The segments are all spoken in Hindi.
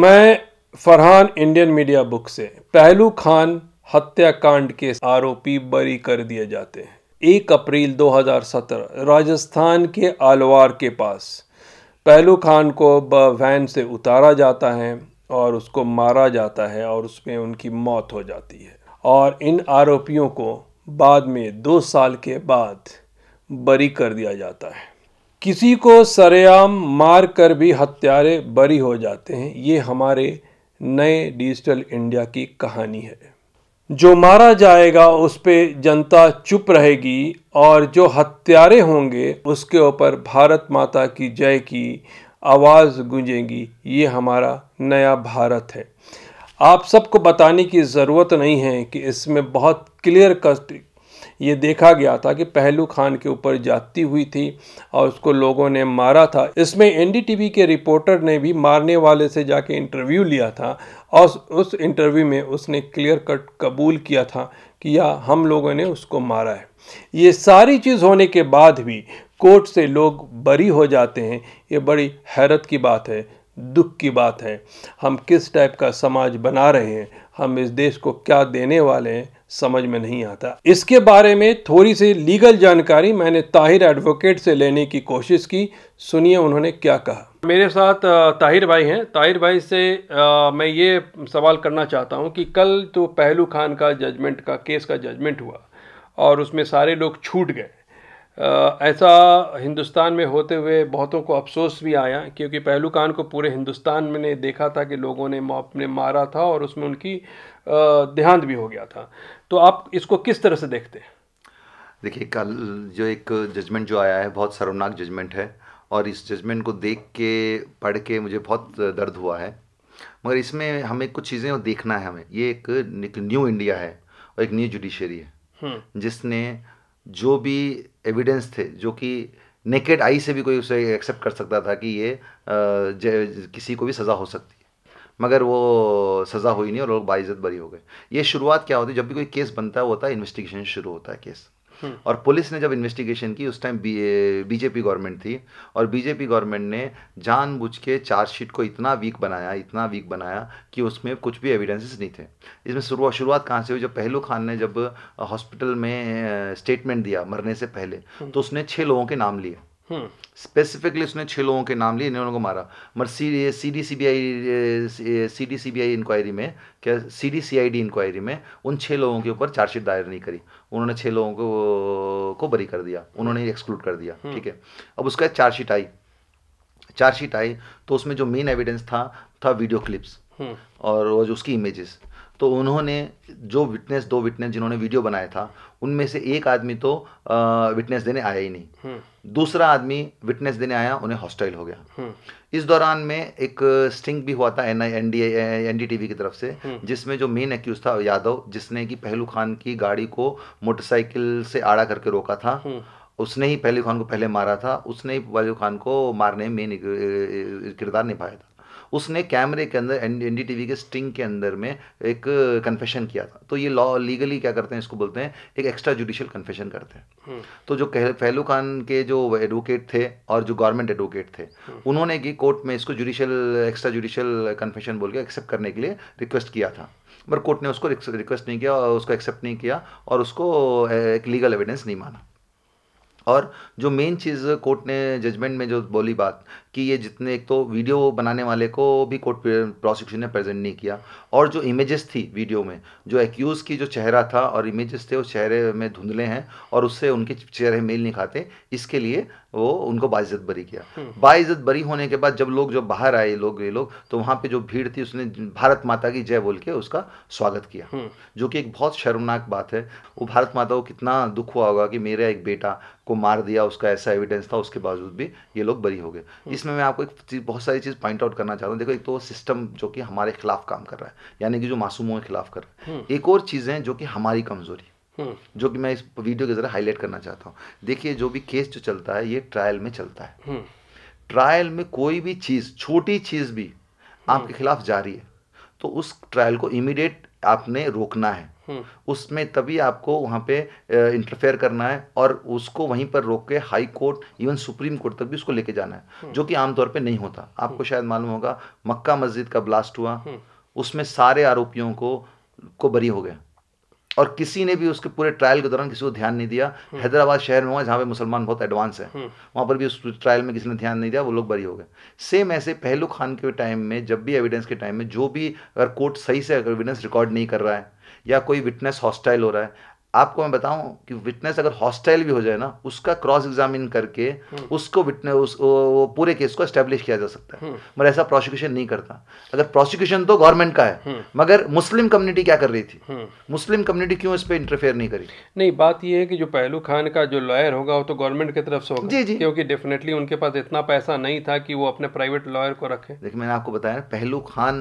मैं फरहान इंडियन मीडिया बुक से पहलू खान हत्याकांड के आरोपी बरी कर दिए जाते हैं एक अप्रैल 2017 राजस्थान के आलवार के पास पहलू खान को वैन से उतारा जाता है और उसको मारा जाता है और उसमें उनकी मौत हो जाती है और इन आरोपियों को बाद में दो साल के बाद बरी कर दिया जाता है किसी को सरेआम मार कर भी हत्यारे बरी हो जाते हैं ये हमारे नए डिजिटल इंडिया की कहानी है जो मारा जाएगा उस पर जनता चुप रहेगी और जो हत्यारे होंगे उसके ऊपर भारत माता की जय की आवाज़ गूंजेगी ये हमारा नया भारत है आप सबको बताने की ज़रूरत नहीं है कि इसमें बहुत क्लियर कट ये देखा गया था कि पहलू खान के ऊपर जाती हुई थी और उसको लोगों ने मारा था इसमें एनडीटीवी के रिपोर्टर ने भी मारने वाले से जाके इंटरव्यू लिया था और उस इंटरव्यू में उसने क्लियर कट कबूल किया था कि या हम लोगों ने उसको मारा है ये सारी चीज़ होने के बाद भी कोर्ट से लोग बरी हो जाते हैं ये बड़ी हैरत की बात है दुख की बात है हम किस टाइप का समाज बना रहे हैं हम इस देश को क्या देने वाले हैं समझ में नहीं आता इसके बारे में थोड़ी सी लीगल जानकारी मैंने ताहिर एडवोकेट से लेने की कोशिश की सुनिए उन्होंने क्या कहा मेरे साथ ताहिर भाई हैं ताहिर भाई से मैं ये सवाल करना चाहता हूँ कि कल तो पहलू खान का जजमेंट का केस का जजमेंट हुआ और उसमें सारे लोग छूट गए ऐसा हिंदुस्तान में होते हुए बहुतों को अफसोस भी आया क्योंकि पहलू खान को पूरे हिंदुस्तान में देखा था कि लोगों ने अपने मारा था और उसमें उनकी देहांत भी हो गया था तो आप इसको किस तरह से देखते हैं देखिए कल जो एक जजमेंट जो आया है बहुत शर्मनाक जजमेंट है और इस जजमेंट को देख के पढ़ के मुझे बहुत दर्द हुआ है मगर इसमें हमें कुछ चीज़ें देखना है हमें ये एक न्यू इंडिया है और एक न्यू जुडिशरी है जिसने जो भी एविडेंस थे जो कि नेकेड आई से भी कोई उसे एक्सेप्ट कर सकता था कि ये किसी को भी सज़ा हो सकती है मगर वो सज़ा हुई नहीं और लोग बाइज़त बरी हो गए ये शुरुआत क्या होती है जब भी कोई केस बनता है वो होता है इन्वेस्टिगेशन शुरू होता है केस हम्म। और पुलिस ने जब इन्वेस्टिगेशन की उस टाइम बीजेपी गवर्नमेंट थी और बीजेपी गवर्नमेंट ने जानबूझ के चार्जशीट को इतना वीक बनाया इतना वीक बनाया कि उसमें कुछ भी एविडेंसेस नहीं थे इसमें शुरुआत शुरुआत कहाँ से हुई जब पहलू खान ने जब हॉस्पिटल में स्टेटमेंट दिया मरने से पहले हम्म। तो उसने छः लोगों के नाम लिए स्पेसिफिकली हम्म। उसने छह लोगों के नाम लिए इन्होंने उनको मारा मगर C C D C B I C D C B I inquiry में क्या C D C I D inquiry में उन छह लोगों के ऊपर चार्जशीट दायर नहीं करी उन्होंने छह लोगों को को बरी कर दिया उन्होंने एक्सक्लूड कर दिया हम्म। ठीक है अब उसका चार्जशीट आई चार्जशीट आई तो उसमें जो मेन एविडेंस था था वीडियो क्लिप्स हम्म। और वो जो उसकी इमेजेस तो उन्होंने जो विटनेस दो विटनेस जिन्होंने वीडियो बनाया था उनमें से एक आदमी तो विटनेस देने आया ही नहीं हम्म। दूसरा आदमी विटनेस देने आया उन्हें हॉस्टाइल हो गया हम्म। इस दौरान में एक स्टिंग भी हुआ था N I N D N D TV की तरफ से हम्म। जिसमें जो मेन एक्यूज था यादव जिसने कि पहलू खान की गाड़ी को मोटरसाइकिल से आड़ा करके रोका था उसने ही पहलू खान को पहले मारा था उसने ही पहलू खान को मारने मेन किरदार निभाया था उसने कैमरे के अंदर एन डी के स्टिंग के अंदर में एक कन्फेशन किया था तो ये लॉ लीगली क्या करते हैं इसको बोलते हैं एक एक्स्ट्रा जुडिशियल कन्फेशन करते हैं हम्म। तो जो फैलू खान के जो एडवोकेट थे और जो गवर्नमेंट एडवोकेट थे हम्म। उन्होंने कि कोर्ट में इसको जुडिशियल एक्स्ट्रा जुडिशियल कन्फेशन बोल के एक्सेप्ट करने के लिए रिक्वेस्ट किया था पर कोर्ट ने उसको रिक्वेस्ट नहीं किया और उसको एक्सेप्ट नहीं किया और उसको एक लीगल एविडेंस नहीं माना और जो मेन चीज़ कोर्ट ने जजमेंट में जो बोली बात कि ये जितने एक तो वीडियो बनाने वाले को भी कोर्ट प्रोसिक्यूशन ने प्रेजेंट नहीं किया और जो इमेजेस थी वीडियो में जो एक्यूज़ की जो चेहरा था और इमेजेस थे उस चेहरे में धुंधले हैं और उससे उनके चेहरे मेल नहीं खाते इसके लिए वो उनको बाइज़त बरी किया हम्म। बाइज्जत बरी होने के बाद जब लोग जो बाहर आए लोग ये लोग तो वहाँ पे जो भीड़ थी उसने भारत माता की जय बोल के उसका स्वागत किया हम्म। जो कि एक बहुत शर्मनाक बात है वो भारत माता को कितना दुख हुआ होगा कि मेरा एक बेटा को मार दिया उसका ऐसा एविडेंस था उसके बावजूद भी ये लोग बरी हो गए हम्म। इसमें मैं आपको एक चीज़ बहुत सारी चीज़ पॉइंट आउट करना चाहता हूँ देखो एक तो सिस्टम जो कि हमारे खिलाफ काम कर रहा है यानी कि जो मासूमों के खिलाफ कर रहा है एक और चीज़ें जो कि हमारी कमज़ोरी हम्म। जो कि मैं इस वीडियो के जरिए हाईलाइट करना चाहता हूँ देखिए जो भी केस जो चलता है ये ट्रायल में चलता है हम्म। ट्रायल में कोई भी चीज़ छोटी चीज़ भी हम्म। आपके खिलाफ जारी है तो उस ट्रायल को इमीडिएट आपने रोकना है उसमें तभी आपको वहाँ पे इंटरफेयर करना है और उसको वहीं पर रोक के high court even supreme court तक भी उसको लेके जाना है जो कि आमतौर पे नहीं होता आपको शायद मालूम होगा मक्का मस्जिद का ब्लास्ट हुआ उसमें सारे आरोपियों को को बरी हो गया और किसी ने भी उसके पूरे ट्रायल के दौरान किसी को ध्यान नहीं दिया हम्म। हैदराबाद शहर में हुआ जहाँ पे मुसलमान बहुत एडवांस है हम्म। वहाँ पर भी उस ट्रायल में किसी ने ध्यान नहीं दिया वो लोग बरी हो गए सेम ऐसे पहलू खान के टाइम में जब भी एविडेंस के टाइम में जो भी अगर कोर्ट सही से एविडेंस रिकॉर्ड नहीं कर रहा है या कोई विटनेस हॉस्टाइल हो रहा है आपको मैं बताऊं कि विटनेस अगर हॉस्टाइल भी हो जाए ना उसका क्रॉस एग्जामिन करके हम्म। उसको विटनेस उस वो पूरे केस को एस्टेब्लिश किया जा सकता है हम्म। मगर ऐसा प्रोसिक्यूशन नहीं करता अगर प्रोसिक्यूशन तो गवर्नमेंट का है हम्म। मगर मुस्लिम कम्युनिटी क्या कर रही थी मुस्लिम कम्युनिटी क्यों इस पर इंटरफेयर नहीं करी नहीं बात यह है कि जो पहलू खान का जो लॉयर होगा वो तो गवर्नमेंट की तरफ से होगा जी जी क्योंकि डेफिनेटली उनके पास इतना पैसा नहीं था कि वो अपने प्राइवेट लॉयर को रखे देखिए मैंने आपको बताया पहलू खान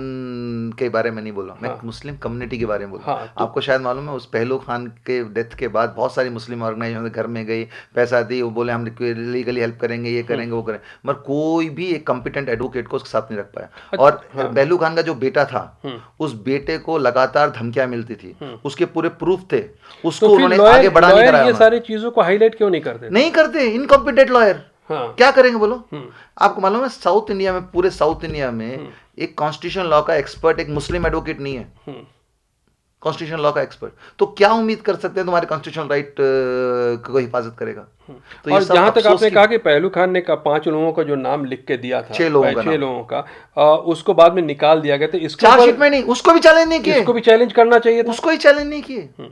के बारे में नहीं बोला मैं हाँ। मुस्लिम कम्युनिटी के बारे में बोला हाँ, तो आपको शायद मालूम है उस पहलू खान के डेथ के बाद बहुत सारी मुस्लिम ऑर्गेनाइजेशन घर में गई पैसा दी वो बोले हम लीगली हेल्प करेंगे ये हम्म। करेंगे वो करेंगे मगर कोई भी एक कॉम्पिटेंट एडवोकेट को उसके साथ नहीं रख पाया अच्छा, और बहलू हाँ। खान का जो बेटा था हम्म। उस बेटे को लगातार धमकियां मिलती थी हम्म। उसके पूरे प्रूफ थे उसको तो उन्होंने आगे बढ़ा नहीं कराया सारी चीजों को हाईलाइट क्यों नहीं करते नहीं करते इनकॉम्पिटेंट लॉयर हाँ। क्या करेंगे बोलो आपको मालूम है साउथ इंडिया में पूरे साउथ इंडिया में एक कॉन्स्टिट्यूशन लॉ का एक्सपर्ट एक मुस्लिम एडवोकेट नहीं है कॉन्स्टिट्यूशन लॉ का एक्सपर्ट तो क्या उम्मीद कर सकते हैं तुम्हारे कॉन्स्टिट्यूशन राइट को हिफाजत करेगा हम्म। तो और जहां तक आपने कहा कि पहलू खान ने पांच लोगों का जो नाम लिख के दिया था छह लोगों का छह लोगों का आ, उसको बाद में निकाल दिया गया था इसको चार्जशीट में नहीं उसको भी चैलेंज नहीं किए उसको भी चैलेंज करना चाहिए उसको ही चैलेंज नहीं किए हम्म।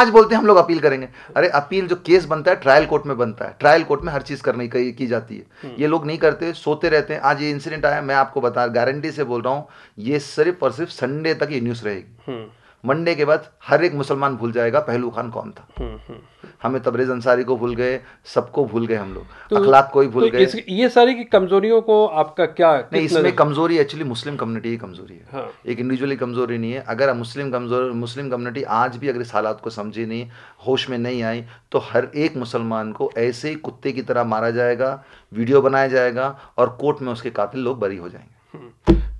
आज बोलते हैं हम लोग अपील करेंगे अरे अपील जो केस बनता है ट्रायल कोर्ट में बनता है ट्रायल कोर्ट में हर चीज करने की, की जाती है हम्म। ये लोग नहीं करते सोते रहते हैं आज ये इंसिडेंट आया मैं आपको बता गारंटी से बोल रहा हूँ ये सिर्फ और सिर्फ संडे तक ये न्यूज रहेगी मंडे के बाद हर एक मुसलमान भूल जाएगा पहलू खान कौन था हम्म, हम्म। हमें तबरेज अंसारी को भूल गए सबको भूल गए हम लोग तो, अखलाक को ही भूल तो गए ये सारी की कमजोरियों को आपका क्या नहीं इसमें कमजोरी एक्चुअली मुस्लिम कम्युनिटी की कमजोरी है हाँ। एक इंडिविजुअली कमजोरी नहीं है अगर मुस्लिम कमजोर मुस्लिम कम्युनिटी आज भी अगर इस हालात को समझी नहीं होश में नहीं आई तो हर एक मुसलमान को ऐसे ही कुत्ते की तरह मारा जाएगा वीडियो बनाया जाएगा और कोर्ट में उसके कातिल लोग बरी हो जाएंगे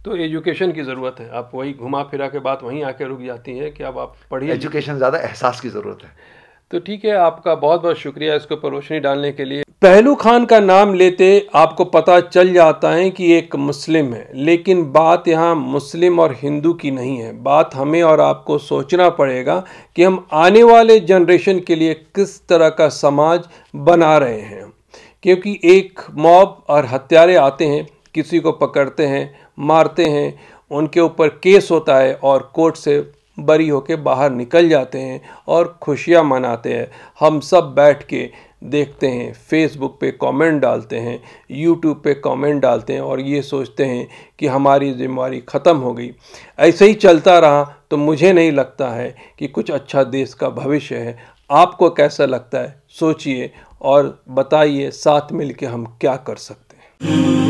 तो एजुकेशन की ज़रूरत है आप वही घुमा फिरा के बात वहीं आके रुक जाती है कि अब आप पढ़िए एजुकेशन ज़्यादा एहसास की ज़रूरत है तो ठीक है आपका बहुत बहुत शुक्रिया इसके ऊपर रोशनी डालने के लिए पहलू खान का नाम लेते आपको पता चल जाता है कि एक मुस्लिम है लेकिन बात यहाँ मुस्लिम और हिंदू की नहीं है बात हमें और आपको सोचना पड़ेगा कि हम आने वाले जनरेशन के लिए किस तरह का समाज बना रहे हैं क्योंकि एक मॉब और हत्यारे आते हैं किसी को पकड़ते हैं मारते हैं उनके ऊपर केस होता है और कोर्ट से बरी होकर बाहर निकल जाते हैं और खुशियाँ मनाते हैं हम सब बैठ के देखते हैं फेसबुक पे कमेंट डालते हैं यूट्यूब पे कमेंट डालते हैं और ये सोचते हैं कि हमारी जिम्मेवारी ख़त्म हो गई ऐसे ही चलता रहा तो मुझे नहीं लगता है कि कुछ अच्छा देश का भविष्य है आपको कैसा लगता है सोचिए और बताइए साथ मिलके हम क्या कर सकते हैं